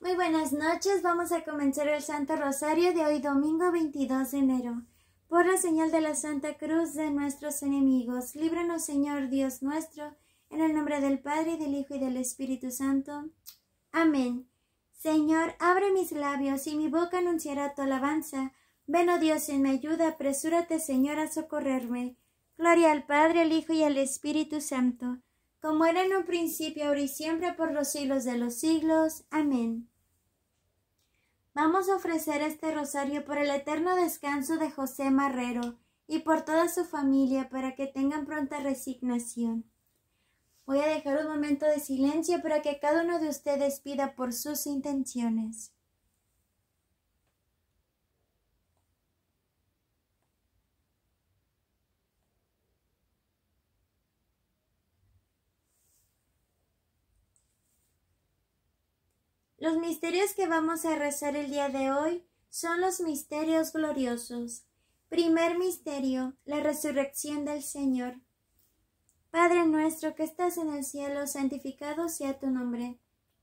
Muy buenas noches, vamos a comenzar el Santo Rosario de hoy domingo 22 de enero. Por la señal de la Santa Cruz de nuestros enemigos, líbranos Señor Dios nuestro, en el nombre del Padre, del Hijo y del Espíritu Santo. Amén. Señor, abre mis labios y mi boca anunciará tu alabanza. Ven, oh Dios, en mi ayuda, apresúrate Señor a socorrerme. Gloria al Padre, al Hijo y al Espíritu Santo como era en un principio, ahora y siempre, por los siglos de los siglos. Amén. Vamos a ofrecer este rosario por el eterno descanso de José Marrero y por toda su familia para que tengan pronta resignación. Voy a dejar un momento de silencio para que cada uno de ustedes pida por sus intenciones. Los misterios que vamos a rezar el día de hoy son los misterios gloriosos. Primer misterio, la resurrección del Señor. Padre nuestro que estás en el cielo, santificado sea tu nombre.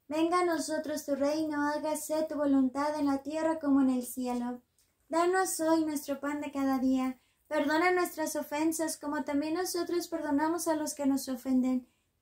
Venga a nosotros tu reino, hágase tu voluntad en la tierra como en el cielo. Danos hoy nuestro pan de cada día. Perdona nuestras ofensas como también nosotros perdonamos a los que nos ofenden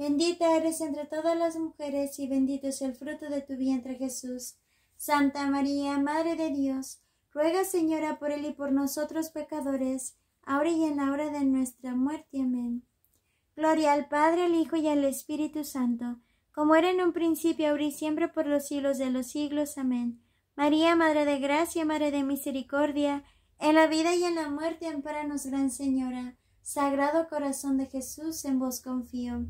Bendita eres entre todas las mujeres y bendito es el fruto de tu vientre Jesús. Santa María, Madre de Dios, ruega Señora por él y por nosotros pecadores, ahora y en la hora de nuestra muerte. Amén. Gloria al Padre, al Hijo y al Espíritu Santo, como era en un principio, ahora y siempre por los siglos de los siglos. Amén. María, Madre de Gracia, Madre de Misericordia, en la vida y en la muerte, amparanos, Gran Señora. Sagrado Corazón de Jesús, en vos confío.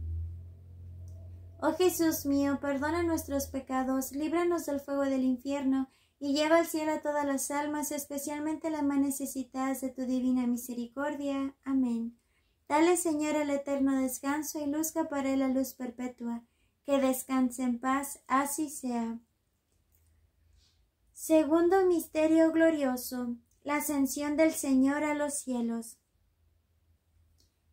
Oh Jesús mío, perdona nuestros pecados, líbranos del fuego del infierno, y lleva al cielo a todas las almas, especialmente las más necesitadas de tu divina misericordia. Amén. Dale, Señor, el eterno descanso y luzca para él la luz perpetua. Que descanse en paz, así sea. Segundo misterio glorioso, la ascensión del Señor a los cielos.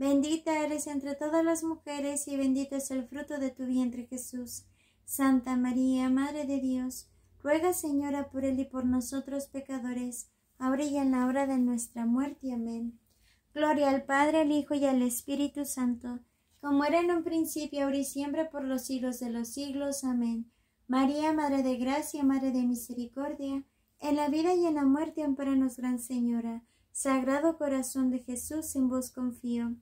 Bendita eres entre todas las mujeres y bendito es el fruto de tu vientre Jesús. Santa María, Madre de Dios, ruega Señora por él y por nosotros pecadores, ahora y en la hora de nuestra muerte. Amén. Gloria al Padre, al Hijo y al Espíritu Santo, como era en un principio, ahora y siempre, por los siglos de los siglos. Amén. María, Madre de Gracia, Madre de Misericordia, en la vida y en la muerte, amparanos, Gran Señora. Sagrado Corazón de Jesús, en vos confío.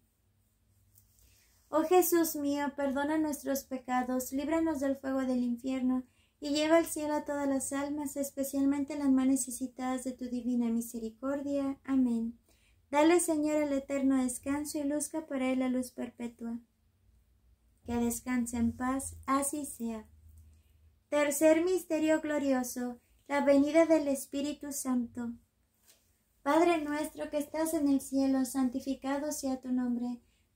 Oh Jesús mío, perdona nuestros pecados, líbranos del fuego del infierno, y lleva al cielo a todas las almas, especialmente las más necesitadas de tu divina misericordia. Amén. Dale, Señor, el eterno descanso y luzca para él la luz perpetua. Que descanse en paz, así sea. Tercer misterio glorioso, la venida del Espíritu Santo. Padre nuestro que estás en el cielo, santificado sea tu nombre.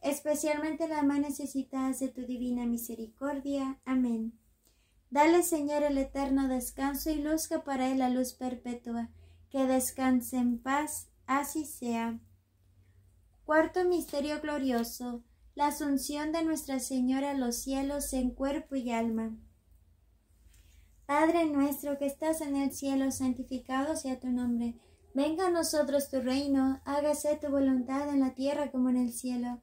especialmente la más necesitadas de tu divina misericordia. Amén. Dale, Señor, el eterno descanso y luzca para él la luz perpetua. Que descanse en paz, así sea. Cuarto misterio glorioso, la asunción de Nuestra Señora a los cielos en cuerpo y alma. Padre nuestro que estás en el cielo, santificado sea tu nombre. Venga a nosotros tu reino, hágase tu voluntad en la tierra como en el cielo.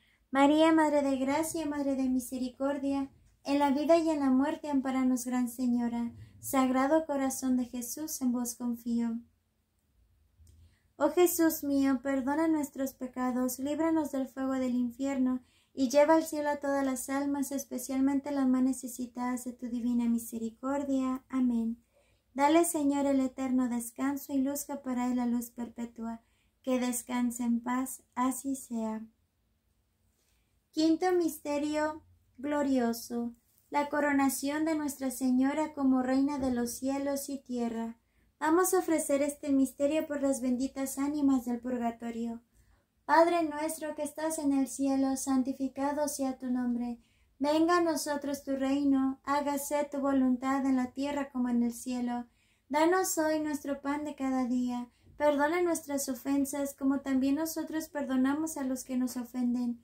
María, Madre de Gracia, Madre de Misericordia, en la vida y en la muerte, amparanos, Gran Señora. Sagrado Corazón de Jesús, en vos confío. Oh Jesús mío, perdona nuestros pecados, líbranos del fuego del infierno, y lleva al cielo a todas las almas, especialmente las más necesitadas de tu divina misericordia. Amén. Dale, Señor, el eterno descanso y luzca para él la luz perpetua. Que descanse en paz, así sea. Quinto misterio glorioso, la coronación de Nuestra Señora como Reina de los cielos y tierra. Vamos a ofrecer este misterio por las benditas ánimas del purgatorio. Padre nuestro que estás en el cielo, santificado sea tu nombre. Venga a nosotros tu reino, hágase tu voluntad en la tierra como en el cielo. Danos hoy nuestro pan de cada día. Perdona nuestras ofensas como también nosotros perdonamos a los que nos ofenden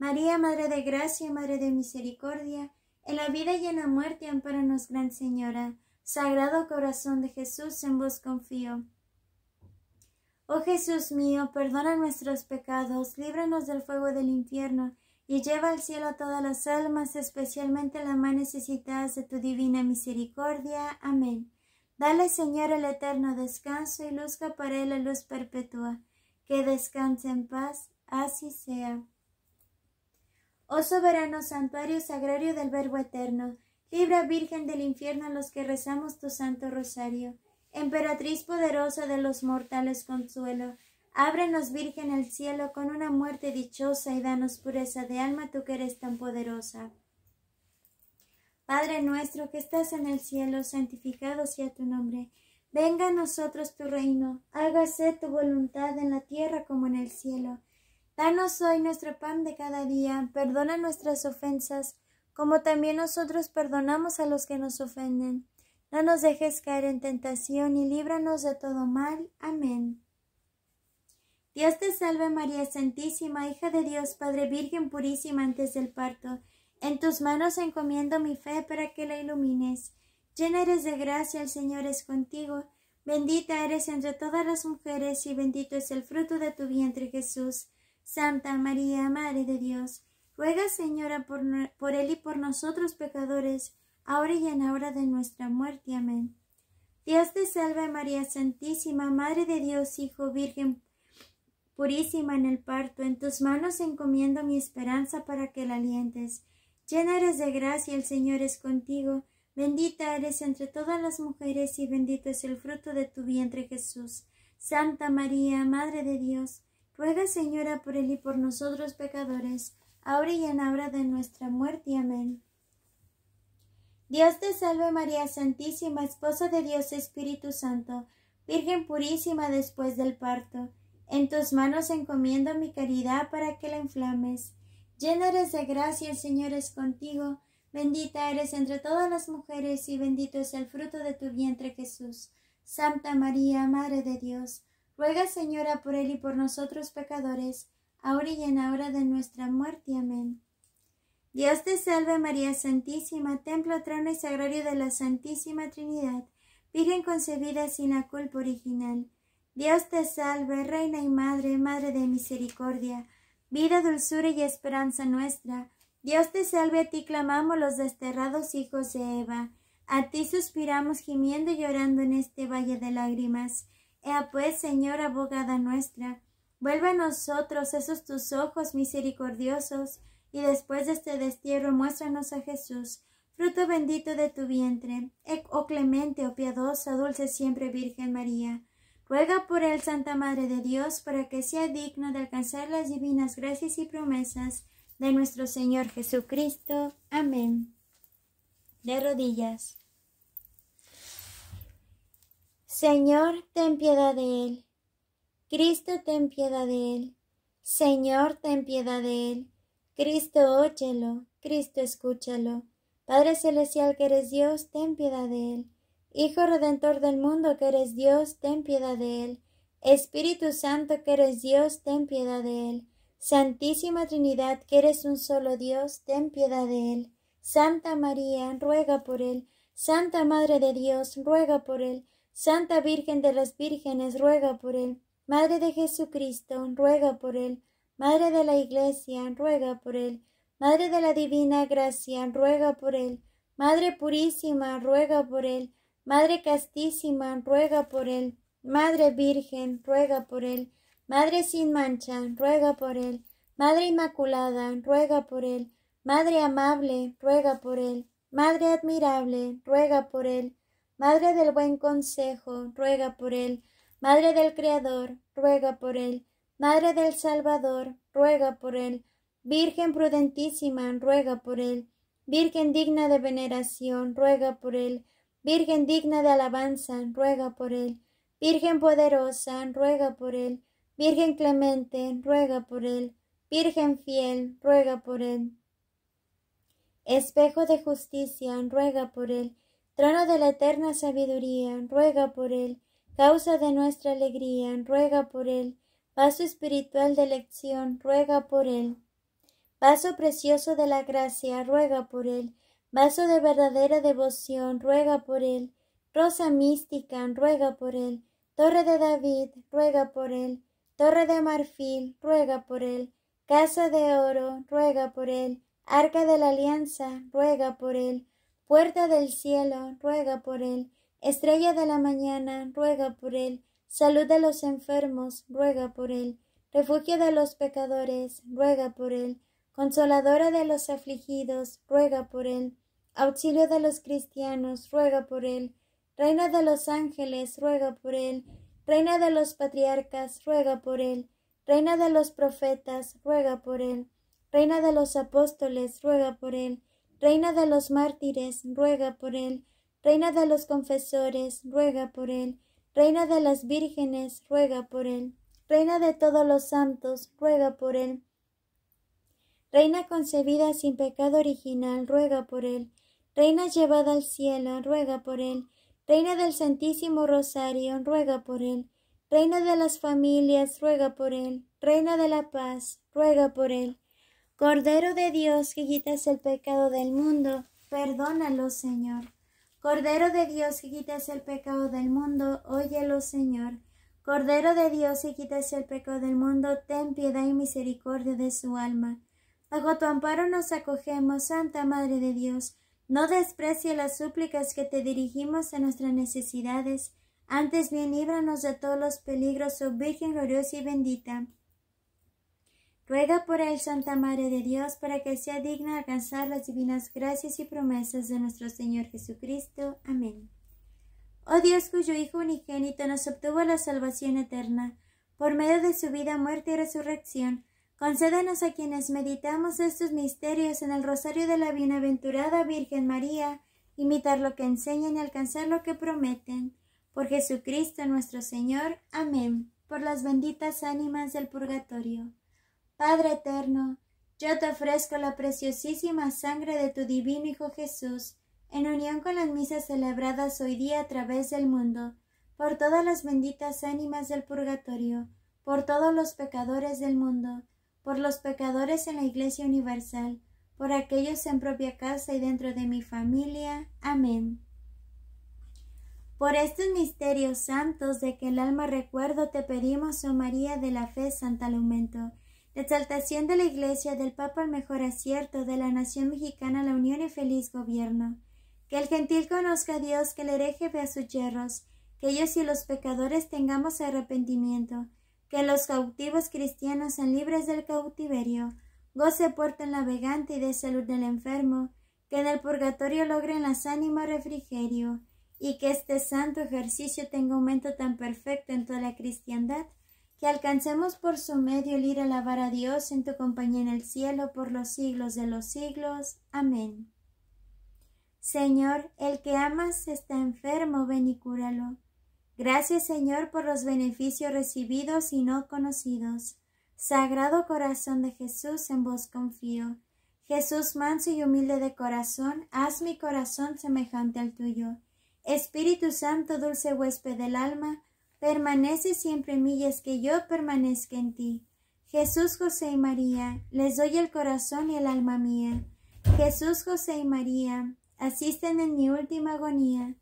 María, Madre de Gracia, Madre de Misericordia, en la vida y en la muerte, amparanos, Gran Señora. Sagrado Corazón de Jesús, en vos confío. Oh Jesús mío, perdona nuestros pecados, líbranos del fuego del infierno, y lleva al cielo a todas las almas, especialmente a las más necesitadas de tu divina misericordia. Amén. Dale, Señor, el eterno descanso y luzca para él la luz perpetua. Que descanse en paz. Así sea. Oh soberano santuario sagrario del Verbo Eterno, libra Virgen del infierno a los que rezamos tu santo rosario. Emperatriz poderosa de los mortales consuelo, ábrenos Virgen el cielo con una muerte dichosa y danos pureza de alma tú que eres tan poderosa. Padre nuestro que estás en el cielo, santificado sea tu nombre. Venga a nosotros tu reino, hágase tu voluntad en la tierra como en el cielo. Danos hoy nuestro pan de cada día, perdona nuestras ofensas, como también nosotros perdonamos a los que nos ofenden. No nos dejes caer en tentación y líbranos de todo mal. Amén. Dios te salve María Santísima, hija de Dios, Padre Virgen purísima antes del parto. En tus manos encomiendo mi fe para que la ilumines. Llena eres de gracia, el Señor es contigo. Bendita eres entre todas las mujeres y bendito es el fruto de tu vientre Jesús. Santa María, Madre de Dios, ruega Señora por, Él y por nosotros pecadores, ahora y en la hora de nuestra muerte. Amén. Dios te salve María Santísima, Madre de Dios, Hijo, Virgen purísima en el parto, en tus manos encomiendo mi esperanza para que la alientes. Llena eres de gracia, el Señor es contigo, bendita eres entre todas las mujeres y bendito es el fruto de tu vientre Jesús. Santa María, Madre de Dios, Ruega, Señora, por él y por nosotros pecadores, ahora y en la hora de nuestra muerte. Amén. Dios te salve María Santísima, Esposa de Dios Espíritu Santo, Virgen purísima después del parto. En tus manos encomiendo mi caridad para que la inflames. Llena eres de gracia, el Señor es contigo. Bendita eres entre todas las mujeres y bendito es el fruto de tu vientre Jesús. Santa María, Madre de Dios, Ruega, Señora, por él y por nosotros pecadores, ahora y en la hora de nuestra muerte. Amén. Dios te salve María Santísima, templo, trono y sagrario de la Santísima Trinidad, Virgen concebida sin la culpa original. Dios te salve, Reina y Madre, Madre de misericordia, vida, dulzura y esperanza nuestra. Dios te salve, a ti clamamos los desterrados hijos de Eva, a ti suspiramos gimiendo y llorando en este valle de lágrimas. Ea pues, Señor, abogada nuestra, vuelve a nosotros esos tus ojos misericordiosos, y después de este destierro muéstranos a Jesús, fruto bendito de tu vientre, oh clemente, oh piadosa, dulce siempre Virgen María. Ruega por él, Santa Madre de Dios, para que sea digno de alcanzar las divinas gracias y promesas de nuestro Señor Jesucristo. Amén. De rodillas. Señor, ten piedad de él. Cristo, ten piedad de él. Señor, ten piedad de él. Cristo, óyelo. Cristo, escúchalo. Padre celestial que eres Dios, ten piedad de él. Hijo redentor del mundo que eres Dios, ten piedad de él. Espíritu Santo que eres Dios, ten piedad de él. Santísima Trinidad que eres un solo Dios, ten piedad de él. Santa María, ruega por él. Santa Madre de Dios, ruega por él. Santa Virgen de las Vírgenes, ruega por él. Madre de Jesucristo, ruega por él. Madre de la Iglesia, ruega por él. Madre de la Divina Gracia, ruega por él. Madre Purísima, ruega por él. Madre Castísima, ruega por él. Madre Virgen, ruega por él. Madre sin mancha, ruega por él. Madre Inmaculada, ruega por él. Madre amable, ruega por él. Madre admirable, ruega por él. Madre del buen consejo, ruega por él. Madre del Creador, ruega por él. Madre del Salvador, ruega por él. Virgen prudentísima, ruega por él. Virgen digna de veneración, ruega por él. Virgen digna de alabanza, ruega por él. Virgen poderosa, ruega por él. Virgen clemente, ruega por él. Virgen fiel, ruega por él. Espejo de justicia, ruega por él. Trono de la eterna sabiduría, ruega por él. Causa de nuestra alegría, ruega por él. Vaso espiritual de elección, ruega por él. Vaso precioso de la gracia, ruega por él. Vaso de verdadera devoción, ruega por él. Rosa mística, ruega por él. Torre de David, ruega por él. Torre de marfil, ruega por él. Casa de oro, ruega por él. Arca de la alianza, ruega por él. Puerta del cielo, ruega por él. Estrella de la mañana, ruega por él. Salud de los enfermos, ruega por él. Refugio de los pecadores, ruega por él. Consoladora de los afligidos, ruega por él. Auxilio de los cristianos, ruega por él. Reina de los ángeles, ruega por él. Reina de los patriarcas, ruega por él. Reina de los profetas, ruega por él. Reina de los apóstoles, ruega por él. Reina de los mártires, ruega por él. Reina de los confesores, ruega por él. Reina de las vírgenes, ruega por él. Reina de todos los santos, ruega por él. Reina concebida sin pecado original, ruega por él. Reina llevada al cielo, ruega por él. Reina del Santísimo Rosario, ruega por él. Reina de las familias, ruega por él. Reina de la paz, ruega por él. Cordero de Dios que quitas el pecado del mundo, perdónalo, Señor. Cordero de Dios que quitas el pecado del mundo, óyelo, Señor. Cordero de Dios que quitas el pecado del mundo, ten piedad y misericordia de su alma. Bajo tu amparo nos acogemos, Santa Madre de Dios. No desprecie las súplicas que te dirigimos en nuestras necesidades. Antes bien, líbranos de todos los peligros, oh Virgen gloriosa y bendita. Ruega por él, Santa Madre de Dios, para que sea digna alcanzar las divinas gracias y promesas de nuestro Señor Jesucristo. Amén. Oh Dios, cuyo Hijo unigénito nos obtuvo la salvación eterna, por medio de su vida, muerte y resurrección, concédenos a quienes meditamos estos misterios en el rosario de la bienaventurada Virgen María, imitar lo que enseñan y alcanzar lo que prometen. Por Jesucristo nuestro Señor. Amén. Por las benditas ánimas del purgatorio. Padre eterno, yo te ofrezco la preciosísima sangre de tu divino Hijo Jesús, en unión con las misas celebradas hoy día a través del mundo, por todas las benditas ánimas del purgatorio, por todos los pecadores del mundo, por los pecadores en la Iglesia Universal, por aquellos en propia casa y dentro de mi familia. Amén. Por estos misterios santos de que el alma recuerdo te pedimos, oh María de la fe, Santa Lumento, la exaltación de la Iglesia, del Papa el mejor acierto, de la nación mexicana la unión y feliz gobierno. Que el gentil conozca a Dios, que el hereje vea sus yerros, que ellos y los pecadores tengamos arrepentimiento, que los cautivos cristianos sean libres del cautiverio, goce puerta la navegante y de salud del enfermo, que en el purgatorio logren las ánimas refrigerio, y que este santo ejercicio tenga aumento tan perfecto en toda la cristiandad que alcancemos por su medio el ir a alabar a Dios en tu compañía en el cielo por los siglos de los siglos. Amén. Señor, el que amas está enfermo, ven y cúralo. Gracias, Señor, por los beneficios recibidos y no conocidos. Sagrado corazón de Jesús, en vos confío. Jesús manso y humilde de corazón, haz mi corazón semejante al tuyo. Espíritu Santo, dulce huésped del alma, Permanece siempre en mí y es que yo permanezca en ti. Jesús, José y María, les doy el corazón y el alma mía. Jesús, José y María, asisten en mi última agonía.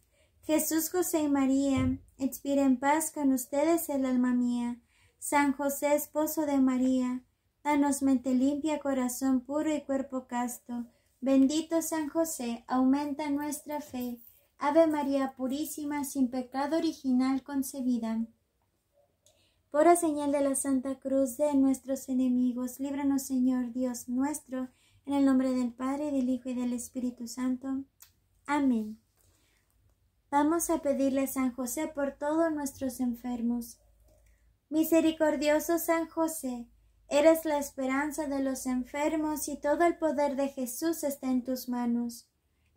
Jesús, José y María, expire en paz con ustedes el alma mía. San José, esposo de María, danos mente limpia, corazón puro y cuerpo casto. Bendito San José, aumenta nuestra fe. Ave María Purísima, sin pecado original concebida. Por la señal de la Santa Cruz de nuestros enemigos, líbranos Señor Dios nuestro, en el nombre del Padre, del Hijo y del Espíritu Santo. Amén. Vamos a pedirle a San José por todos nuestros enfermos. Misericordioso San José, eres la esperanza de los enfermos y todo el poder de Jesús está en tus manos.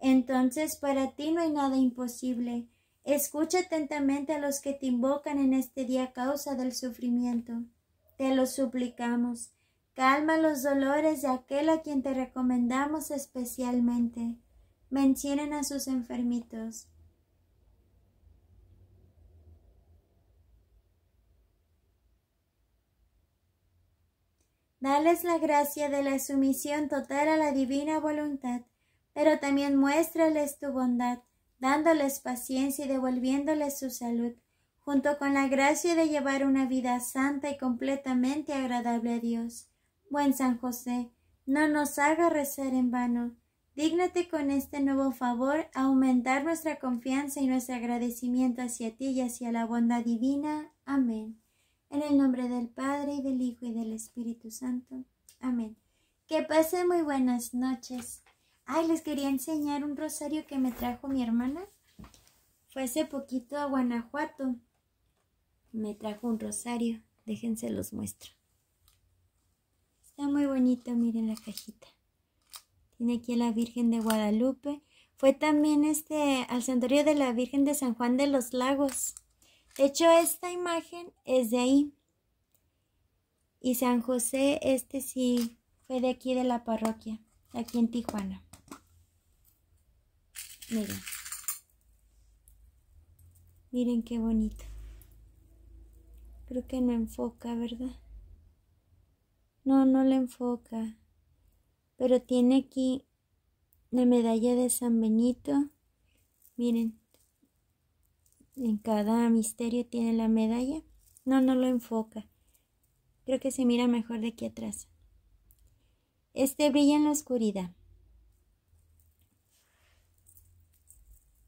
Entonces para ti no hay nada imposible. Escucha atentamente a los que te invocan en este día a causa del sufrimiento. Te lo suplicamos. Calma los dolores de aquel a quien te recomendamos especialmente. Mencionen a sus enfermitos. Dales la gracia de la sumisión total a la divina voluntad pero también muéstrales tu bondad, dándoles paciencia y devolviéndoles su salud, junto con la gracia de llevar una vida santa y completamente agradable a Dios. Buen San José, no nos haga rezar en vano. Dígnate con este nuevo favor aumentar nuestra confianza y nuestro agradecimiento hacia ti y hacia la bondad divina. Amén. En el nombre del Padre y del Hijo y del Espíritu Santo. Amén. Que pasen muy buenas noches. Ay, les quería enseñar un rosario que me trajo mi hermana. Fue hace poquito a Guanajuato. Me trajo un rosario. Déjense los muestro. Está muy bonito, miren la cajita. Tiene aquí a la Virgen de Guadalupe. Fue también este al santuario de la Virgen de San Juan de los Lagos. De hecho, esta imagen es de ahí. Y San José, este sí, fue de aquí de la parroquia, aquí en Tijuana. Miren. Miren qué bonito. Creo que no enfoca, ¿verdad? No, no le enfoca. Pero tiene aquí la medalla de San Benito. Miren. En cada misterio tiene la medalla. No, no lo enfoca. Creo que se mira mejor de aquí atrás. Este brilla en la oscuridad.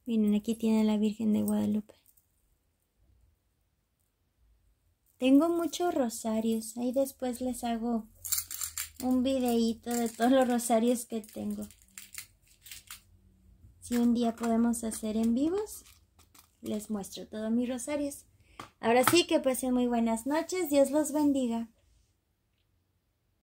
Miren, aquí tiene la Virgen de Guadalupe. Tengo muchos rosarios. Ahí después les hago un videíto de todos los rosarios que tengo. Si un día podemos hacer en vivos, les muestro todos mis rosarios. Ahora sí que pasen muy buenas noches. Dios los bendiga.